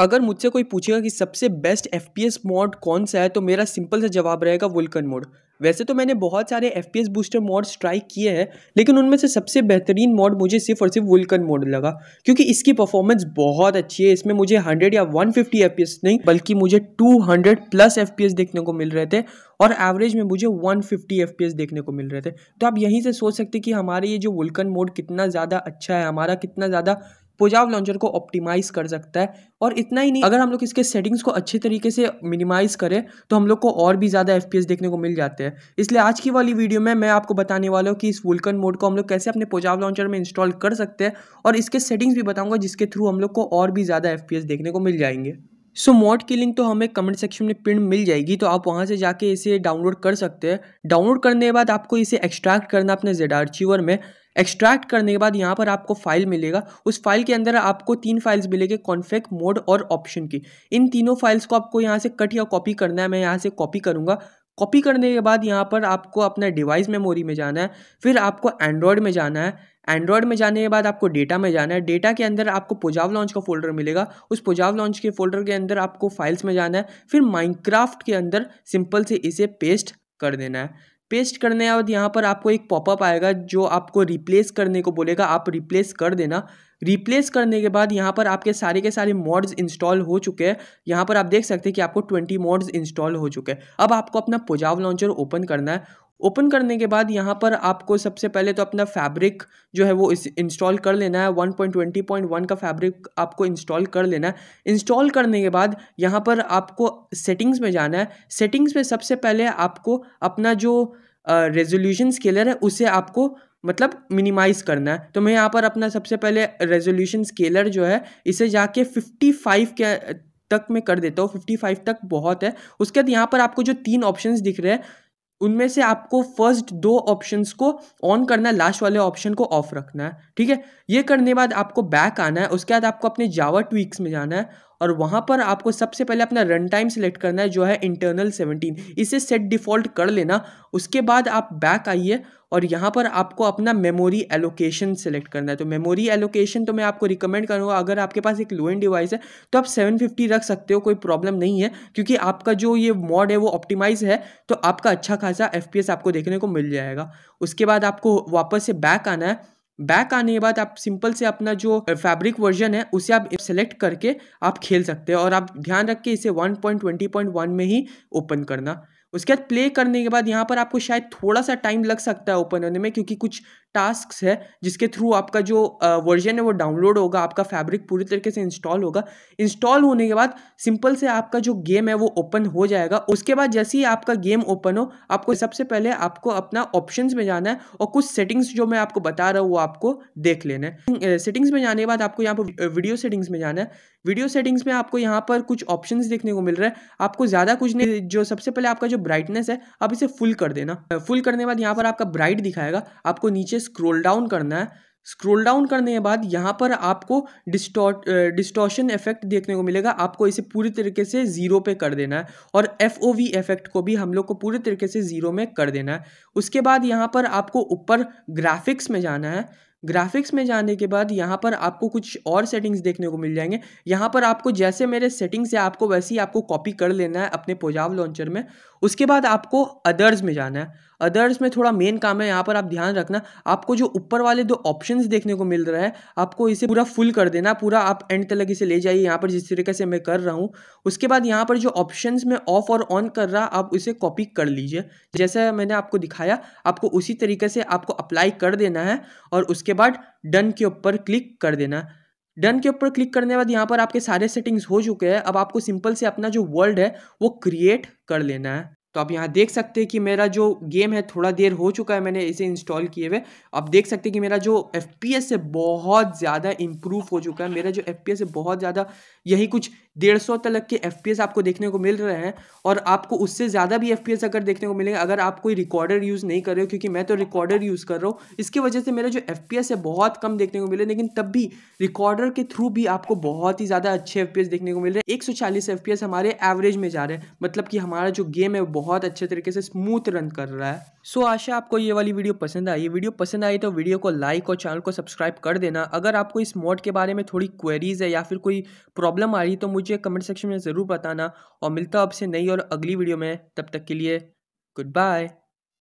अगर मुझसे कोई पूछेगा कि सबसे best F P S mod कौन सा है तो मेरा सिंपल सा जवाब रहेगा वुल्कन मोड वैसे तो मैंने बहुत सारे F P S booster mods try किए हैं लेकिन उनमें से सबसे बेहतरीन मॉड मुझे सिर्फ और सिर्फ वुल्कन मोड लगा क्योंकि इसकी परफॉर्मेंस बहुत अच्छी है इसमें मुझे 100 या 150 फिफ्टी एफ पी एस नहीं बल्कि मुझे 200 प्लस एफ पी एस देखने को मिल रहे थे और एवरेज में मुझे 150 फिफ्टी एफ पी एस देखने को मिल रहे थे तो आप यहीं से सोच सकते कि हमारे ये जो वुल्कन मोड कितना ज़्यादा अच्छा है हमारा कितना ज़्यादा पुजाव लॉन्चर को ऑप्टिमाइज कर सकता है और इतना ही नहीं अगर हम लोग इसके सेटिंग्स को अच्छे तरीके से मिनिमाइज करें तो हम लोग को और भी ज़्यादा एफ देखने को मिल जाते हैं इसलिए आज की वाली वीडियो में मैं आपको बताने वाला हूँ कि इस वुल्कन मोड को हम लोग कैसे अपने पुजाव लॉन्चर में इंस्टॉल कर सकते हैं और इसके सेटिंग्स भी बताऊँगा जिसके थ्रू हम लोग को और भी ज़्यादा एफ देखने को मिल जाएंगे सो मोड की लिंक तो हमें कमेंट सेक्शन में पिन मिल जाएगी तो आप वहाँ से जाके इसे डाउनलोड कर सकते हैं डाउनलोड करने के बाद आपको इसे एक्सट्रैक्ट करना अपने जेडार चीवर में एक्सट्रैक्ट करने के बाद यहाँ पर आपको फाइल मिलेगा उस फाइल के अंदर आपको तीन फाइल्स मिलेगी कॉन्फेक्ट मोड और ऑप्शन की इन तीनों फाइल्स को आपको यहाँ से कट या कॉपी करना है मैं यहाँ से कॉपी करूँगा कॉपी करने के बाद यहाँ पर आपको अपना डिवाइस मेमोरी में जाना है फिर आपको एंड्रॉयड में जाना है एंड्रॉयड में जाने के बाद आपको डेटा में जाना है डेटा के अंदर आपको पुजाव लॉन्च का फोल्डर मिलेगा उस पुजाव लॉन्च के फोल्डर के अंदर आपको फाइल्स में जाना है फिर माइनक्राफ्ट के अंदर सिंपल से इसे पेस्ट कर देना है पेस्ट करने के बाद यहाँ पर आपको एक पॉपअप आएगा जो आपको रिप्लेस करने को बोलेगा आप रिप्लेस कर देना रिप्लेस करने के बाद यहाँ पर आपके सारे के सारे मॉड्स इंस्टॉल हो चुके हैं यहाँ पर आप देख सकते हैं कि आपको 20 मॉड्स इंस्टॉल हो चुके हैं अब आपको अपना पुजाव लॉन्चर ओपन करना है ओपन करने के बाद यहाँ पर आपको सबसे पहले तो अपना फैब्रिक जो है वो इंस्टॉल कर लेना है 1.20.1 का फैब्रिक आपको इंस्टॉल कर लेना है इंस्टॉल करने के बाद यहाँ पर आपको सेटिंग्स में जाना है सेटिंग्स में सबसे पहले आपको अपना जो रेजोल्यूशन स्केलर है उसे आपको मतलब मिनिमाइज़ करना है तो मैं यहाँ पर अपना सबसे पहले रेजोल्यूशन स्केलर जो है इसे जाके फिफ्टी के तक मैं कर देता हूँ 55 तक बहुत है उसके बाद यहाँ पर आपको जो तीन ऑप्शंस दिख रहे हैं उनमें से आपको फर्स्ट दो ऑप्शंस को ऑन करना है लास्ट वाले ऑप्शन को ऑफ रखना है ठीक है ये करने बाद आपको बैक आना है उसके बाद आपको अपने जावा ट्वीक्स में जाना है और वहाँ पर आपको सबसे पहले अपना रन टाइम सेलेक्ट करना है जो है इंटरनल सेवनटीन इसे सेट डिफ़ॉल्ट कर लेना उसके बाद आप बैक आइए और यहाँ पर आपको अपना मेमोरी एलोकेशन सेलेक्ट करना है तो मेमोरी एलोकेशन तो मैं आपको रिकमेंड करूँगा अगर आपके पास एक लो एंड डिवाइस है तो आप 750 रख सकते हो कोई प्रॉब्लम नहीं है क्योंकि आपका जो ये मॉड है वो ऑप्टिमाइज है तो आपका अच्छा खासा एफ आपको देखने को मिल जाएगा उसके बाद आपको वापस से बैक आना है बैक आने के बाद आप सिंपल से अपना जो फैब्रिक वर्जन है उसे आप सेलेक्ट करके आप खेल सकते हैं और आप ध्यान रख के इसे 1.20.1 में ही ओपन करना उसके बाद प्ले करने के बाद यहाँ पर आपको शायद थोड़ा सा टाइम लग सकता है ओपन होने में क्योंकि कुछ टास्क है जिसके थ्रू आपका जो वर्जन है वो डाउनलोड होगा आपका फैब्रिक पूरी तरीके से इंस्टॉल होगा इंस्टॉल होने के बाद सिंपल से आपका जो गेम है वो ओपन हो जाएगा उसके बाद जैसे ही आपका गेम ओपन हो आपको सबसे पहले आपको अपना ऑप्शन में जाना है और कुछ सेटिंग्स जो मैं आपको बता रहा हूँ वो आपको देख लेना है सेटिंग्स में जाने के बाद आपको यहाँ पर वीडियो सेटिंग्स में जाना है वीडियो सेटिंग्स में आपको यहाँ पर कुछ ऑप्शन देखने को मिल रहा है आपको ज़्यादा कुछ नहीं जो सबसे पहले आपका जो ब्राइटनेस है आप इसे फुल कर देना फुल करने के बाद यहाँ पर आपका ब्राइट दिखाएगा आपको नीचे स्क्रोल डाउन करना है स्क्रोल डाउन करने के बाद यहाँ पर आपको डिस्टॉट डिस्टॉशन इफेक्ट देखने को मिलेगा आपको इसे पूरी तरीके से ज़ीरो पे कर देना है और एफ ओ वी इफेक्ट को भी हम लोग को पूरी तरीके से ज़ीरो में कर देना है उसके बाद यहाँ पर आपको ऊपर ग्राफिक्स में जाना है ग्राफिक्स में जाने के बाद यहाँ पर आपको कुछ और सेटिंग्स देखने को मिल जाएंगे यहाँ पर आपको जैसे मेरे सेटिंग्स है आपको वैसे ही आपको कॉपी कर लेना है अपने पोजाव लॉन्चर में उसके बाद आपको अदर्स में जाना है अदर्स में थोड़ा मेन काम है यहाँ पर आप ध्यान रखना आपको जो ऊपर वाले दो ऑप्शंस देखने को मिल रहा है आपको इसे पूरा फुल कर देना पूरा आप एंड तक इसे ले जाइए यहाँ पर जिस तरीके से मैं कर रहा हूँ उसके बाद यहाँ पर जो ऑप्शन में ऑफ और ऑन कर रहा आप उसे कॉपी कर लीजिए जैसा मैंने आपको दिखाया आपको उसी तरीके से आपको अप्लाई कर देना है और उसके बाद डन के ऊपर क्लिक कर देना डन के ऊपर क्लिक करने के बाद यहाँ पर आपके सारे सेटिंग्स हो चुके हैं अब आपको सिंपल से अपना जो वर्ल्ड है वो क्रिएट कर लेना है तो आप यहाँ देख सकते हैं कि मेरा जो गेम है थोड़ा देर हो चुका है मैंने इसे इंस्टॉल किए हुए आप देख सकते हैं कि मेरा जो एफ पी है बहुत ज़्यादा इम्प्रूव हो चुका है मेरा जो एफ है बहुत ज़्यादा यही कुछ डेढ़ सौ तक के एफ आपको देखने को मिल रहे हैं और आपको उससे ज़्यादा भी एफ अगर देखने को मिलेगा अगर आप कोई रिकॉर्डर यूज़ नहीं कर रहे हो क्योंकि मैं तो रिकॉर्डर यूज़ कर रहा हूँ इसकी वजह से मेरा जो एफ है बहुत कम देखने को मिले लेकिन तब भी रिकॉर्डर के थ्रू भी आपको बहुत ही ज़्यादा अच्छे एफ देखने को मिल रहे हैं एक सौ हमारे एवरेज में जा रहे हैं मतलब कि हमारा जो गेम है बहुत बहुत अच्छे तरीके से स्मूथ रन कर रहा है सो so, आशा आपको ये वाली वीडियो पसंद आई वीडियो पसंद आई तो वीडियो को लाइक और चैनल को सब्सक्राइब कर देना अगर आपको इस मोड के बारे में थोड़ी क्वेरीज है या फिर कोई प्रॉब्लम आ रही तो मुझे कमेंट सेक्शन में ज़रूर बताना और मिलता आपसे नई और अगली वीडियो में तब तक के लिए गुड बाय